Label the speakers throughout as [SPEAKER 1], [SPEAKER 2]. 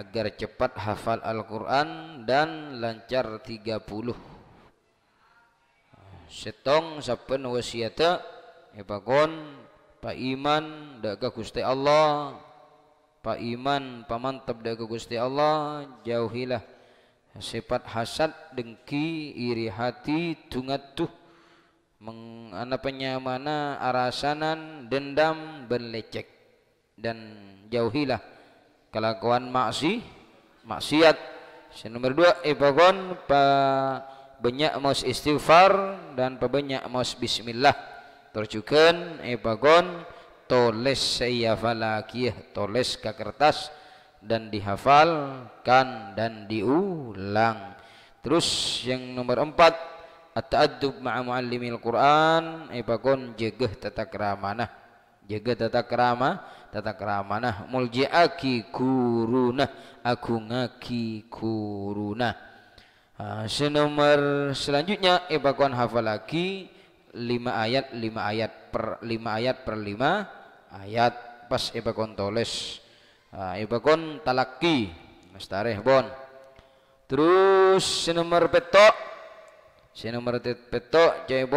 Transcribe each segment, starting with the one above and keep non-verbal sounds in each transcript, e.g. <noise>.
[SPEAKER 1] agar cepat hafal Al-Quran dan lancar 30 setong saben wasiata epakon ya pak iman daga gusti Allah pak iman pamantap daga gusti Allah jauhilah sifat hasad dengki iri hati tungat tungatuh mengana penyamana arasanan dendam berlecek dan jauhilah kelakuan maksi maksiat yang nomor dua pa banyak mos istighfar dan pa banyak mos bismillah terjukan Iba toles saya falakiyah toles ke kertas dan dihafalkan dan diulang terus yang nomor empat at-ta'addub ma'a muallimil Qur'an ibakon jaga tata keramanah jaga tata kerama tata mulji aki kuruna aku ngaki kuruna uh, senomor selanjutnya ebakuan eh, hafal lagi lima ayat lima ayat per lima ayat per lima ayat pas ebakuan eh, toles uh, eh, talaki mustareh bon terus senomor petok senomor petok ini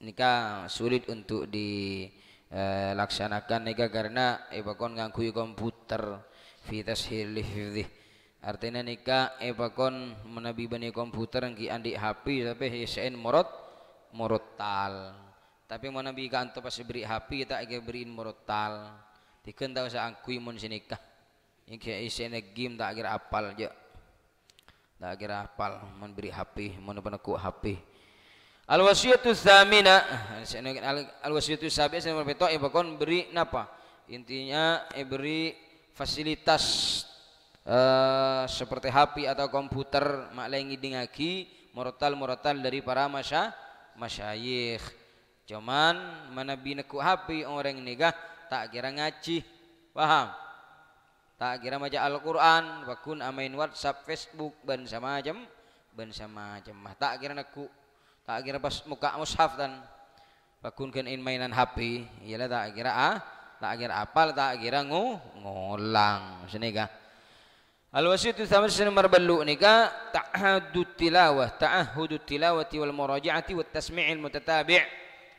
[SPEAKER 1] nikah sulit untuk di eh, laksanakan nika karena ipakon ngangkui komputer fitas hilih hifdhi artinya nika ipakon menabi bani komputer ngi andi HP tapi hisain morot morotal tapi menabi kanto pas beri HP kita ike beriin morotal dikeun tak usah angkui mun sinika yang kia hisain game tak kira apal je tak kira apal memberi HP mun penekuk HP Al wasiyatu tsamina. Al wasiyatu sabi'a sama beto ibakon beri napa? Intinya eh, beri fasilitas uh, seperti HP atau komputer mak lengi dingaki morotal murotal dari para masya masyayikh. Cuman mana bina ku HP orang negah tak kira ngaji. Paham? Tak kira maca Al-Qur'an, bakun amain WhatsApp, Facebook ban sama macam ban sama macam. Tak kira neku tak kira pas muka mushaf dan pakunkan in mainan HP ialah tak kira ah tak kira apal tak kira ngu ngulang sini ka al sama sini sin ni nika ta'ahudut tilawah ta'ahudut tilawati wal murajaati wat tasmi'il mutatabi'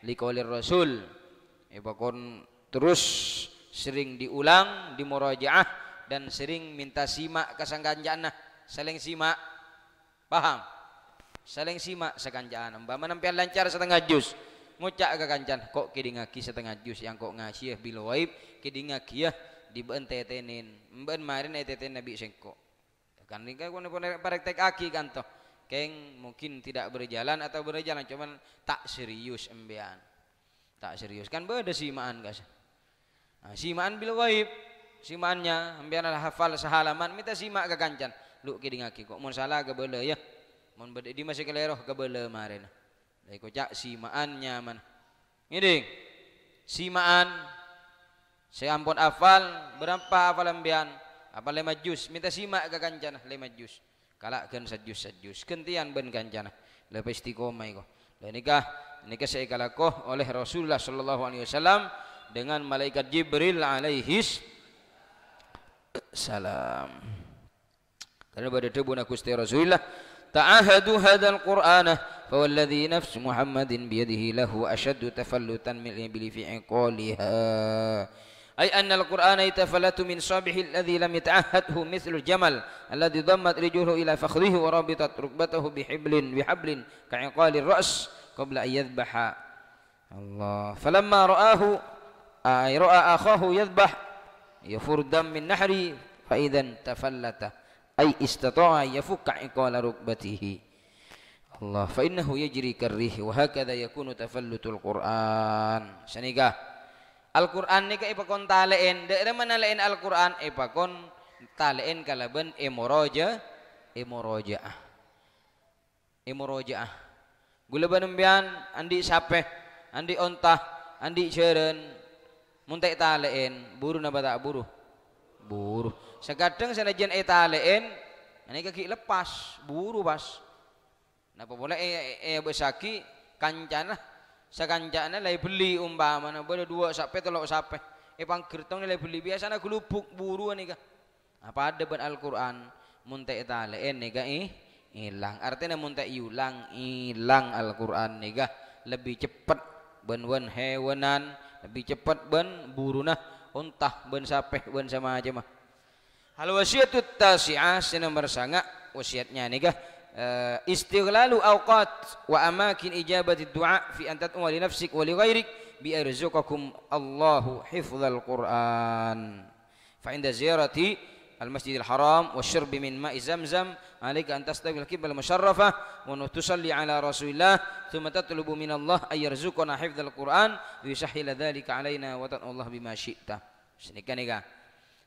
[SPEAKER 1] liqaulir rasul ya, kon terus sering diulang di murajaah dan sering minta simak jannah saling simak paham saling simak sekancaan Mbak menempian lancar setengah jus ngucak ke kancan kok kini ngaki setengah jus yang kok ngasih ya, bila waib kini ngaki ya dibeun tetenin mbeun marin tetenin nabi sengko kan ringka kono praktek aki kan toh keng mungkin tidak berjalan atau berjalan cuman tak serius embean tak serius kan beda simaan guys nah, simaan bila waib simaannya embean hafal sehalaman minta simak ke kancan lu kini ngaki kok mau salah ke bela ya Mun bade di masih keleroh kebeule marena. Dari kocak simaan nyaman. Ngiding. Simaan. Saya ampun afal berapa afal ambian? Apa lima jus? Minta simak ke kancana lima jus. Kalak Kalakkan sajus sajus. Kentian ben kancana. Lepas istiqomah iko. Dan nikah nikah saya kalakoh oleh Rasulullah Shallallahu Alaihi Wasallam dengan malaikat Jibril alaihis salam. Karena pada debu nak Rasulullah تعاهدوا هذا القرآن فوالذي نفس محمد بيده له أشد تفلتا من الإبل في عقالها أي أن القرآن يتفلت من صابح الذي لم يتعهده مثل الجمل الذي ضمت رجله إلى فخذه وربطت ركبته بحبل بحبل كعقال الرأس قبل أن يذبح الله فلما رآه أي آه، رأى أخاه يذبح يفر دم من نحره فإذا تفلت ay istata'a yafukka iqala rukbatihi Allah fa innahu yajri karrih wa hakadha yakunu tafallutul Qur'an sanika Al-Qur'an nika ipakon taleen mana manalain Al-Qur'an ipakon taleen kalaban emoroja emorojaah emorojaah gula banembian andi sapeh andi ontah andi jeren Muntai taleen buru napa tak buru buru Sekadang saya eta etalein, ini kaki lepas, buru pas. Napa boleh eh eh besaki kancana, sekancana lay beli umpama mana boleh dua sape telok sape. Eh pangkirtong lay beli biasa nak gelubuk buru nika. Apa ada e ben Al Quran munte etalein ni nika ih hilang. Artinya munte hilang hilang Al Quran lebih cepat benuan hewanan lebih cepat ben nah. untah ben sapeh ben sama aja mah Hal wasiatu tasi'ah si nomor sanga wasiatnya nih kah istighlalu awqat wa amakin ijabati du'a fi antat tat'uma li nafsik wa li ghairik bi arzuqakum Allahu hifzal Qur'an fa inda ziyarati al masjidil haram wa syurbi min ma'i zamzam alayka an tastaqbil qibla musharrafah wa tusalli ala rasulillah thumma tatlubu min Allah ay yarzuqana hifdzal Qur'an wa yusahhila dhalika alaina wa ta'allahu bima syi'ta senika nih kah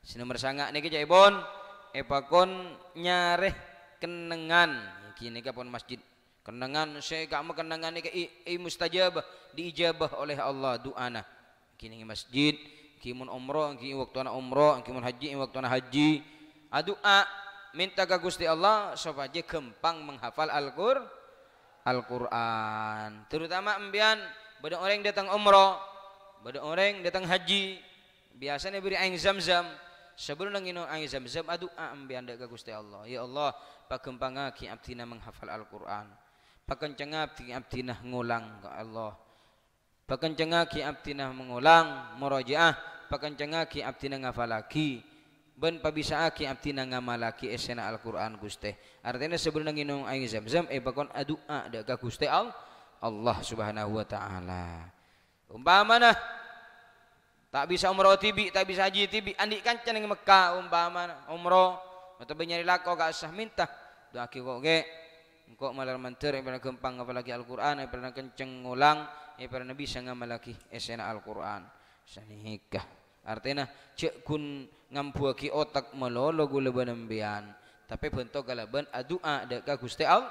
[SPEAKER 1] Sinomor nih niki cai bon epakon eh, nyareh kenengan kini kapan masjid kenangan. saya kau kenengan kenangan i, i mustajab diijabah oleh Allah doa nah. kini masjid kimun umroh kini waktu anak umroh kimun haji waktu anak haji Doa minta ke Gusti Allah supaya gampang menghafal Al-Qur Al-Qur'an terutama embian pada orang datang umroh pada orang datang haji biasanya beri aing zam-zam sebelum ino ai zam-zam adua ambi anda ka Gusti Allah ya Allah pakem pangagi abdina menghafal Al-Qur'an pakencenga ki abdina ngulang ka ya Allah pakencenga ngaki abdina mengulang murojaah pakencenga ngaki abdina ngafal lagi ben pabisa aki abdina ngamal ngamalaki esena eh, Al-Qur'an Gusti. Artinya sebelum nginum air Zam-Zam e bakon adua de ka Gusti Allah Subhanahu wa taala. Umpamana tak bisa umroh tibi tak bisa haji tibi kan ceneng Mekah umpama umroh atau benyari lako gak sah minta ki kok ge Kok malar manter yang pernah gempang apalagi Al-Qur'an yang pernah kenceng ngulang yang pernah bisa ngamalaki esena eh, Al-Qur'an Sanihika. artinya cek kun ngampuaki otak melolo gula benembian tapi bentuk galaban adua deka Gusti al?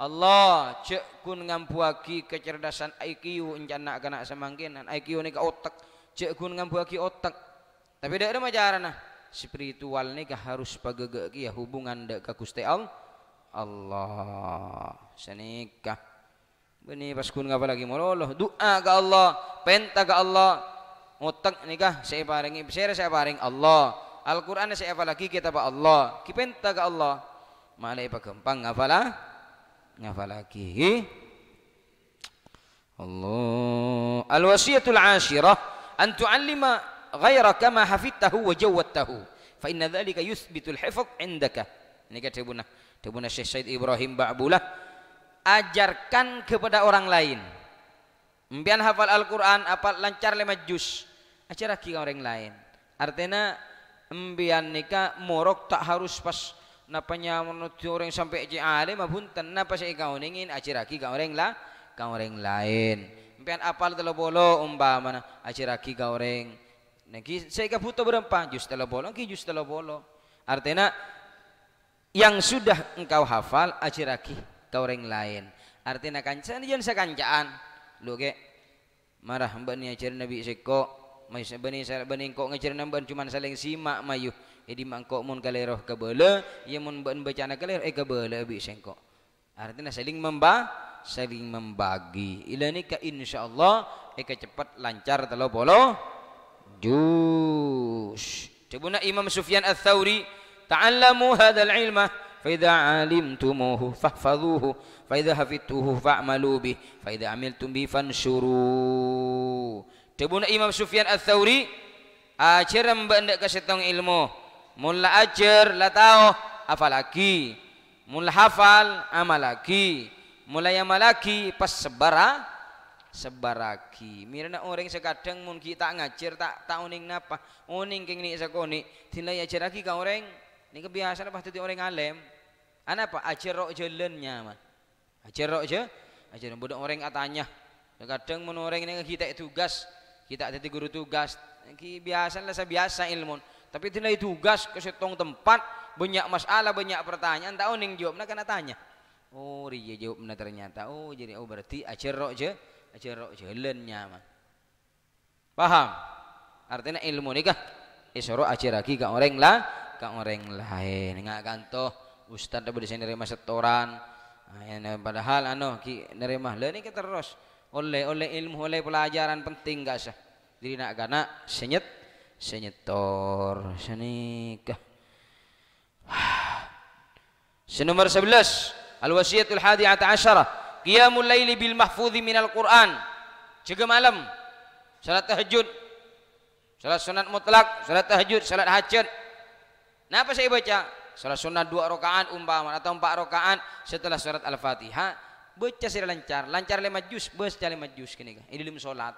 [SPEAKER 1] Allah cek kun ngampuaki kecerdasan IQ encana kena semangkinan. IQ ni ke otak cek kun ngambuaki otak tapi dak ada majarana nah. spiritual nih harus pagegek ya hubungan dak ka Gusti Allah Allah senikah beni pas kun ngapa lagi Allah doa ke Allah pentak ke Allah otak nikah saya paringi saya saya paring Allah Al-Qur'an saya apa lagi kita pak Allah kipenta ke Allah malah ipa gampang lah ngapa lagi Allah al wasiatul ashirah an tu'allima ghaira kama hafidtahu wa jawwadtahu fa inna dhalika yuthbitul hifdh indaka ini kata ibuna ibuna Syekh Said Ibrahim Ba'bulah ajarkan kepada orang lain Mbian hafal Al-Quran apa lancar lima juz ajaraki orang lain artinya mbian nikah morok tak harus pas napanya menuju orang sampai je alim apun napa saya kau ingin ajaraki kau orang lah kau orang lain Pian apal telo bolo umpama acira ki goreng. Nengki saya butuh berempat jus telo bolo, ki jus telo bolo. Artinya yang sudah engkau hafal aciraki ki goreng lain. Artinya kancan jangan sekancaan. Lu ke marah mbak ni ajar Nabi seko. Mas bani saya bani kok ngajar namban cuma saling simak mayu. Jadi mangkok mun kaleroh kebele, ya mun bacana kaleroh eh kebele lebih sengkok. Artinya saling membah sering membagi. Ila ni ka insyaallah ika cepat lancar telo bolo. Jus. Cubuna Imam Sufyan Ats-Tsauri ta'allamu hadzal ilma fa idza 'alimtumuhu fahfazuhu fa idza hafidtuhu fa'malu bih fa idza 'amiltum bi fansuru. Cubuna Imam Sufyan Ats-Tsauri ajar mbak kasetong ilmu. Mula ajar la tahu apalagi mulhafal amalaki. hafal amal lagi. mulai yang lagi pas sebara sebaraki mirna orang oh, sekadang mun kita ngajar tak tak uning napa uning keng ni sekoni tidak ajar lagi kau orang ini kebiasaan apa tuti orang alim ah, apa ajar rok jalannya mah ajar rok je ajar budak orang atanya kadang mun orang ini kita tugas kita jadi guru tugas ki biasa lah biasa ilmu tapi dinai tugas ke setong tempat banyak masalah banyak pertanyaan tak uning jawab nak kena tanya oh dia jawab, jawabnya ternyata oh jadi oh berarti acerok je acerok jalan nyaman paham artinya ilmu nikah isoro eh, aceraki ke orang lah kah orang lain nengak kanto ustad dapat disini nerima setoran ah, padahal ano ki nerima mahle kita terus oleh oleh ilmu oleh pelajaran penting gak sah Jadi nak gana senyet senyetor senikah Senomor <sighs> 11 Al-wasiyatul hadi'ata asyarah. Qiyamul laili bil mahfudhi minal Qur'an. Jaga malam. Salat tahajud. Salat sunat mutlak, salat tahajud, salat hajat. Kenapa saya baca? Salat sunat dua rakaat umpama atau empat rakaat setelah surat Al-Fatihah baca secara lancar. Lancar lima juz, baca lima juz kini. Ini dalam salat.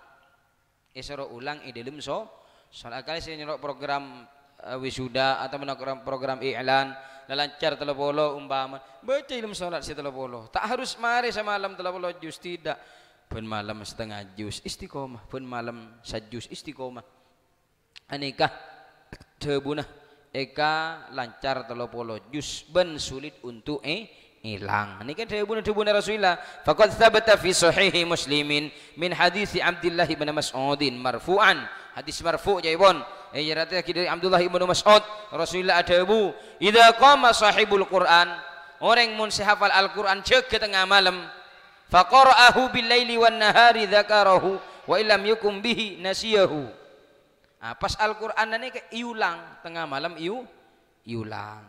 [SPEAKER 1] Isra ulang ini dalam so. kali saya nyerok program Eh, wisuda atau melakukan program iklan lancar telah bolo umpama baca ilmu salat si telah bolo tak harus mari semalam telah bolo jus tidak pun malam setengah jus istiqomah pun malam sajus istiqomah aneka tebunah eka lancar telah bolo jus ben sulit untuk eh hilang. Ini kan dia bunuh Rasulullah. Fakat thabata fi sahihi muslimin min hadithi Abdullah bin Mas'udin marfu'an. Hadis marfu' jaibon. Eh ya lagi dari Abdullah ibnu Mas'ud Rasulullah bu Ida qama sahibul Quran orang mun hafal Al-Quran jaga tengah malam faqara'ahu bil wan nahari zakarahu wa ilam yukum bihi nasiyahu Nah, pas Al-Quran ini ke iulang tengah malam iu iulang.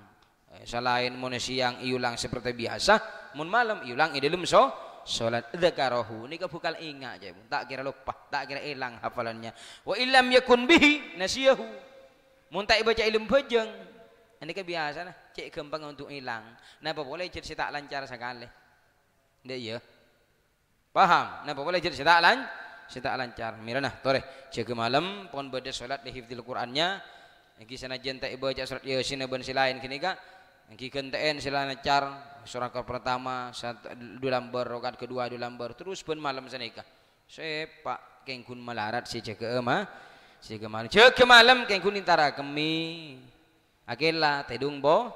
[SPEAKER 1] Eh, selain mun siang iulang seperti biasa, mun malam iulang idilum so salat dzakarahu kau bukan ingat je tak kira lupa tak kira hilang hafalannya wa illam yakun bihi nasiyahu mun tak baca ilmu bejeng nika biasa nah cek gampang untuk hilang napa boleh jadi tak lancar sekali ndak ya paham napa boleh jadi tak lancar tak lancar mirana toreh jaga malam pon beda sholat di hifdzil qur'annya Niki sana jen tak baca surat Yasin dan lain kan? Engki kenten sila nacar surakat pertama satu dua lambar rokat kedua dua lambar terus pun malam senika. Sepak kengkun malarat si jaga ema si malam jaga malam kengkun intara kemi. Akela tedung bo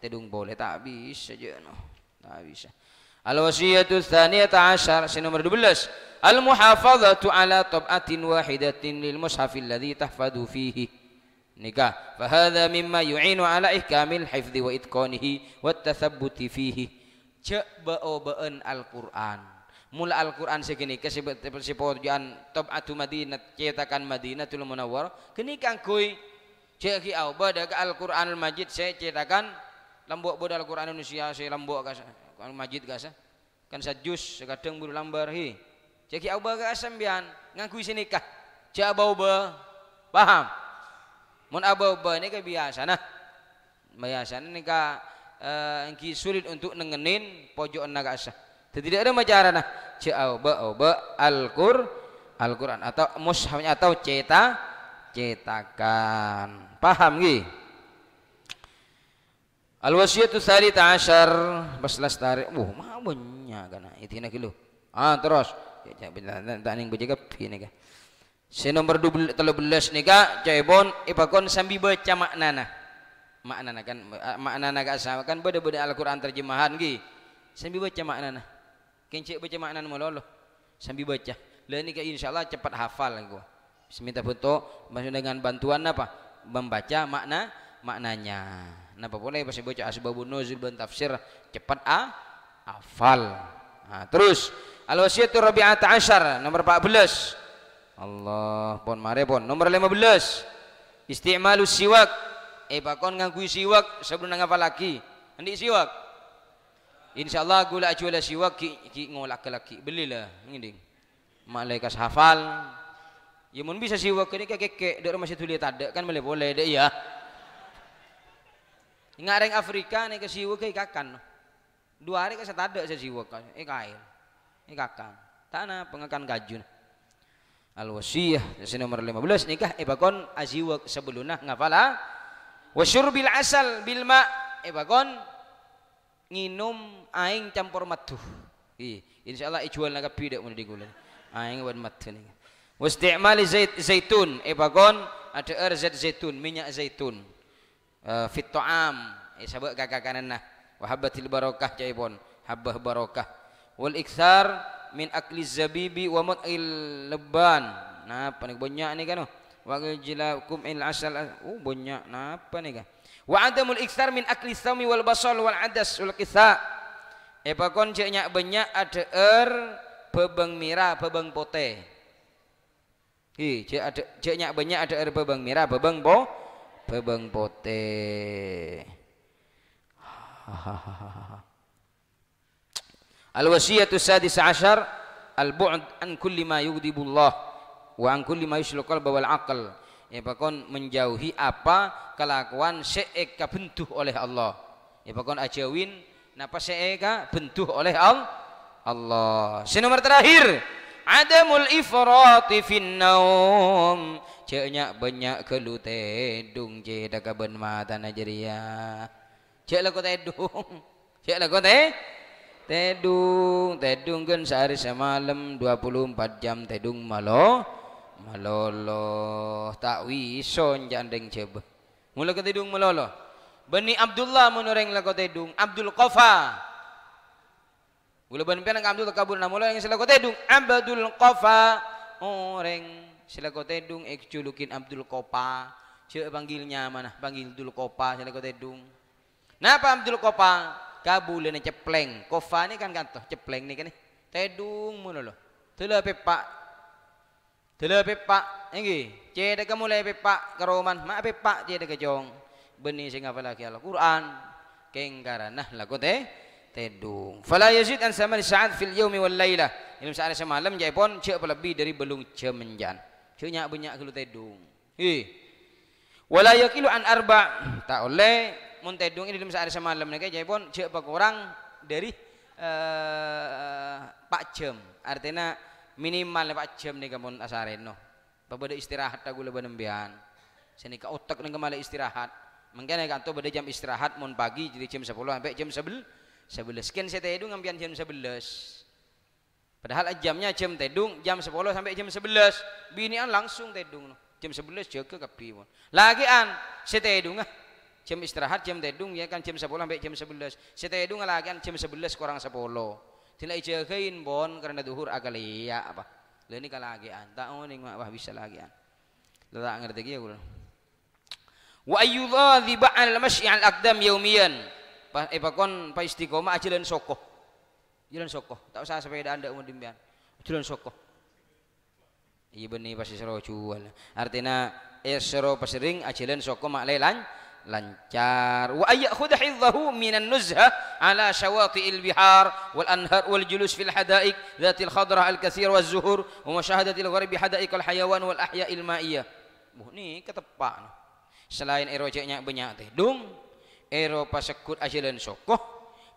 [SPEAKER 1] tedung boleh tak bisa je no tak bisa. Al wasiyatu tsaniyata asyar si nomor 12 al muhafadzatu ala tab'atin wahidatin lil mushaf alladhi tahfadu fihi nikah fahadha mimma yu'inu ala ihkamil hifdhi wa itqanihi wa tathabbuti fihi cek ba'o Al-Quran mula Al-Quran segini ke top tab'atu madinat cetakan madinatul munawwar kini kangkui cek ki au badak Al-Quran Al-Majid saya cetakan lembok boda Al-Quran Indonesia saya lembok kasa Al-Majid kasa kan sajus sekadang buru lambar hi cek ki au badak asambian ngangkui sinikah kah. bau paham mun aba-aba ini kebiasa nah biasa ini ka uh, sulit untuk nengenin pojok naga asah tidak ada macara nah cau ba ba alqur Al-Qur'an atau mushafnya atau cetak cetakan paham nggih al wasiatu tsalita asyar baslas tari wah mah banyak Itu itina kilo ah terus tak ning bejegap ini kah Si nomor 13 nika Cebon ipakon sambi baca maknana. Maknana kan eh, maknana kak sama kan beda-beda Al-Qur'an terjemahan gi. Sambi baca maknana. Kencik baca maknana mololo. Sambi baca. Lah nika insyaallah cepat hafal aku. Seminta foto masuk dengan bantuan apa? Membaca makna maknanya. Napa boleh pasti baca asbabun nuzul dan tafsir cepat a ah, hafal. Nah, terus al-wasiyatur rabi'ata asyar nomor belas Allah pon mare pon nomor 15 istimalu siwak eh bakon ngaku siwak sebelum apa lagi nanti siwak insyaallah gula jual siwak ki, ki ngolak laki belilah nginding malaikat hafal ya mun bisa siwak ini kakek kek dek masih tulis ada kan boleh boleh iya ya ngareng Afrika nih ke siwak ke kakan dua hari ke tadak saya siwak eh kail eh kakan tanah pengekan gajun al wasiyah di sini nomor 15 nikah ibakon aziwa sebeluna ngafala bil asal bil ma ibakon nginum aing campur madu ih insyaallah ijual naga bidak mun digulan aing wan madu ni wastimali zait zaitun ibakon ada er zait zaitun minyak zaitun uh, fit ta'am eh sabak nah wahabatil barokah jaibon habah barokah wal iksar min akli zabibi wa mut'il leban nah apa ni banyak ni kan wa jilaukum il asal oh banyak nah apa ni kan wa adamul iktar min akli sami wal basal wal adas wal kisa. Eh, apa kon ceknya banyak ada er bebeng mira bebeng pote hi cek banyak ada er bebeng mira bebeng po bebeng pote ha Al-wasiyatu sadis asyar al-bu'd an kulli ma bulloh wa an kulli ma yusyul bawal akal Ya pakon menjauhi apa kelakuan se'eka bentuh oleh Allah. Ya pakon ajawin napa seeka bentuh oleh Allah. Si nomor terakhir adamul ifrati finnaum naum. Ceknya banyak kelute dung je dakaben mata Najeriya. Cek lah kau tedung. Cek lah kau tedung tedung kan sehari semalam 24 jam tedung malo malolo tak wison jandeng cebe mula ke tedung malolo bani Abdullah menoreng lako tedung Abdul Qafa Gula ban penang Abdul kabur namula yang sila tedung Abdul Kofa, orang sila tedung ekjulukin Abdul Qafa Cik panggilnya mana? Panggil Abdul Kopa, saya tedung. Napa Abdul Kopa? kabule ni cepleng kofa ni kan gantoh cepleng ni kan ni tedung mun lo tele pepak tele pepak ngi ce de ke mulai pepak ke roman mak pepak ce de ke jong beni sing apa lagi alquran kenggarana lagu te eh. tedung fala yazid an samal sa'ad fil yaumi wal laila ilmu sa'ad semalam jai pon ce apa lebih dari belung cemenjan ce nyak banyak kelu tedung hi eh. wala yaqilu an arba ta oleh Montedung ini dalam sehari semalam nih jadi pun cek orang dari eh, pak jam artinya minimal pak jam nih kamu asare no pada istirahat tak gula benembian sini ke otak nih malah istirahat mungkin ya kantor pada jam istirahat mon pagi jadi jam sepuluh sampai jam sebelas sebelas sekian saya tedung ngambian jam sebelas Padahal jamnya jam tedung, jam sepuluh sampai jam 11. Binian langsung tedung. Jam 11 jaga kapi. lagi Lagian dung ah jam istirahat jam tedung ya kan jam 10 sampai jam 11 tedung lagi kan jam sebelas kurang sepuluh tidak ijakin bon karena duhur agak liya apa ini kalau lagi kalagian tak oning oh, wah bisa lagi lalu tak ngerti ya gue wa ayyudhadhiba al masyi al aqdam yaumiyan pa epakon eh, pa istiqomah jalan sokoh jalan sokoh tak usah sepeda anda umur dimbian jalan sokoh iya benih pasti seru jual artinya esro eh, pasering ajalan ah, sokoh mak lelan lancar wa ayakhudha hifdhahu minan nuzha ala shawati'il bihar wal anhar wal julus fil hadaik dhatil khadra al kathir waz zuhur wa mushahadatil gharibi hadaik al hayawan wal ahya'il ma'iyah buh ni ketepak selain erojeknya banyak teh dung ero pasekut ajilan sokoh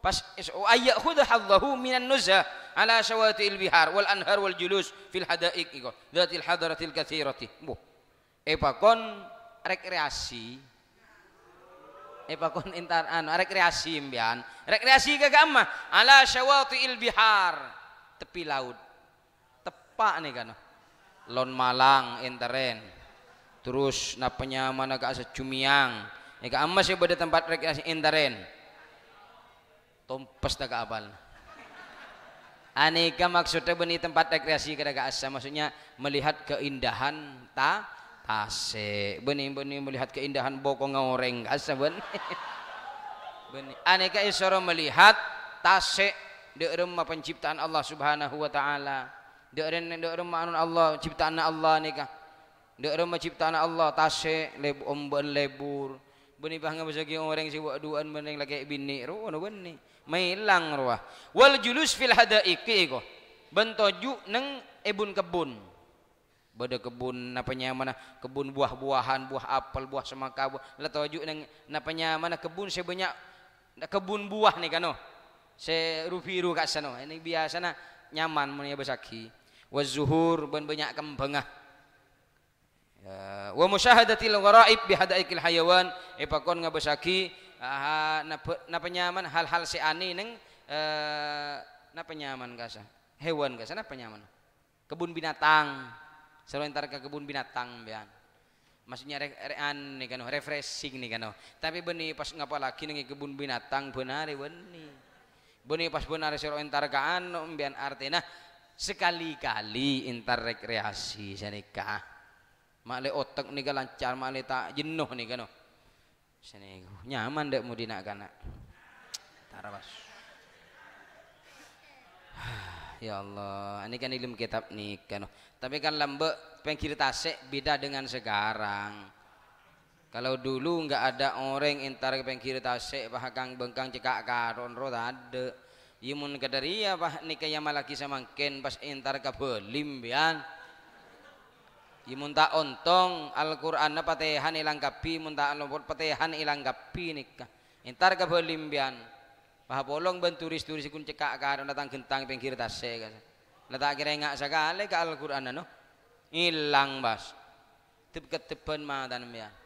[SPEAKER 1] pas wa ayakhudha hadhahu minan nuzha ala shawati al bihar wal anhar wal julus fil hadaik dhatil hadratil kathirati buh epakon rekreasi epakon intar anu rekreasi mbian rekreasi gama ala il bihar tepi laut tepak nih kan lon malang enteren terus napanya mana agak secumiang cumiang ya amas ya pada tempat rekreasi enteren tompes tak abal aneka ah, maksudnya beni tempat rekreasi kada asa maksudnya melihat keindahan tak Tase, benih-benih melihat keindahan bokong ngoreng <laughs> asa benih Beni. aneka isra melihat tase, di rumah penciptaan Allah subhanahu wa ta'ala di rumah anun Allah ciptaan Allah nikah di rumah ciptaan Allah tase lebu omben lebur benih bangga bisa ki orang si waduan meneng lagi bini ruwah benih mailang ruah wal julus fil hadaiki ko bentoju neng ebun kebun Bada kebun napanya mana kebun buah-buahan, buah apel, buah semangka, buah letawaju neng napanya mana kebun saya banyak kebun buah nih kano. Saya rufiru kat sano. Ini biasa na nyaman monya besaki. Wazuhur ban banyak kembangah. Ya, wa musyahadatil gharaib bihadaikil hayawan epakon eh, ngabesaki napa nyaman hal-hal si ani neng eh, napa nyaman kasa hewan kasa napa penyaman kebun binatang Selalu entar ke kebun binatang bean. Maksudnya re, re nih kan, refreshing nih kan. Tapi benih pas ngapa lagi nih kebun binatang benar benih. Benih pas benar selalu entar ke anu artinya sekali-kali entar rekreasi senikah. Mak otak nih kan lancar, mak tak jenuh nih kan. Sini nyaman dek mau dinak kanak. Tarabas ya Allah ini kan ilmu kitab nih kan tapi kan lembek pengkiri tasik beda dengan sekarang kalau dulu enggak ada orang entar pengkiri tasik bahkan bengkang cekak roh tak ada imun iya, kadaria bah nikaya malaki semakin pas entar belim bian imun iya, tak ontong Al-Qur'an patehan ilang kapi mun tak lompat patehan ilang kapi nikah entar belim bian Pahabolong ben turis-turis kun cekak kan datang gentang pinggir tase kan. Letak kerengak sekali ke Al-Qur'an no. Hilang bas. tip ketepen mah tanam ya.